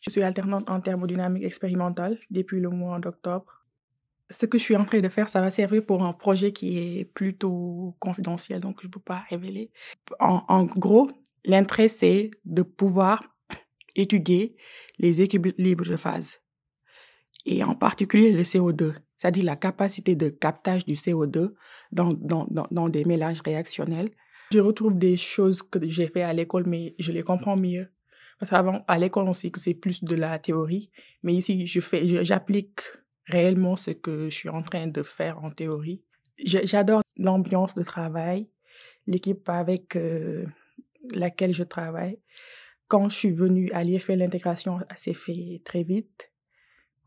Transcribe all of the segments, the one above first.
Je suis alternante en thermodynamique expérimentale depuis le mois d'octobre. Ce que je suis en train de faire, ça va servir pour un projet qui est plutôt confidentiel, donc je ne peux pas révéler. En, gros, l'intérêt, c'est de pouvoir étudier les équilibres de phase, et en particulier le CO2, c'est-à-dire la capacité de captage du CO2 dans, dans, des mélanges réactionnels. Je retrouve des choses que j'ai fait à l'école, mais je les comprends mieux. Parce qu'avant, à l'école, on sait que c'est plus de la théorie, mais ici, je fais, j'applique réellement ce que je suis en train de faire en théorie. J'adore l'ambiance de travail, l'équipe avec euh, laquelle je travaille. Quand je suis venue à l'IFL, l'intégration s'est faite très vite.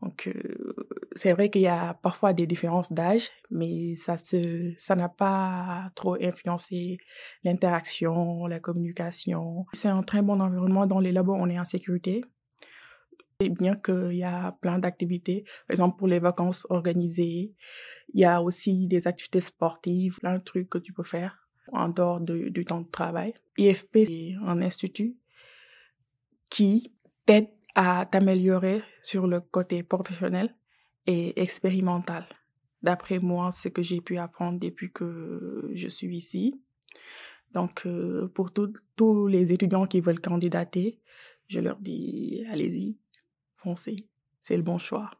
Donc, euh, c'est vrai qu'il y a parfois des différences d'âge, mais ça se, ça n'a pas trop influencé l'interaction, la communication. C'est un très bon environnement. Dans les labos, on est en sécurité. C'est bien qu'il y a plein d'activités. Par exemple, pour les vacances organisées, il y a aussi des activités sportives, plein de trucs que tu peux faire en dehors du temps de travail. IFP, c'est un institut qui t'aide à t'améliorer sur le côté professionnel et expérimental. D'après moi, ce que j'ai pu apprendre depuis que je suis ici. Donc, euh, pour tous les étudiants qui veulent candidater, je leur dis, allez-y, foncez, c'est le bon choix.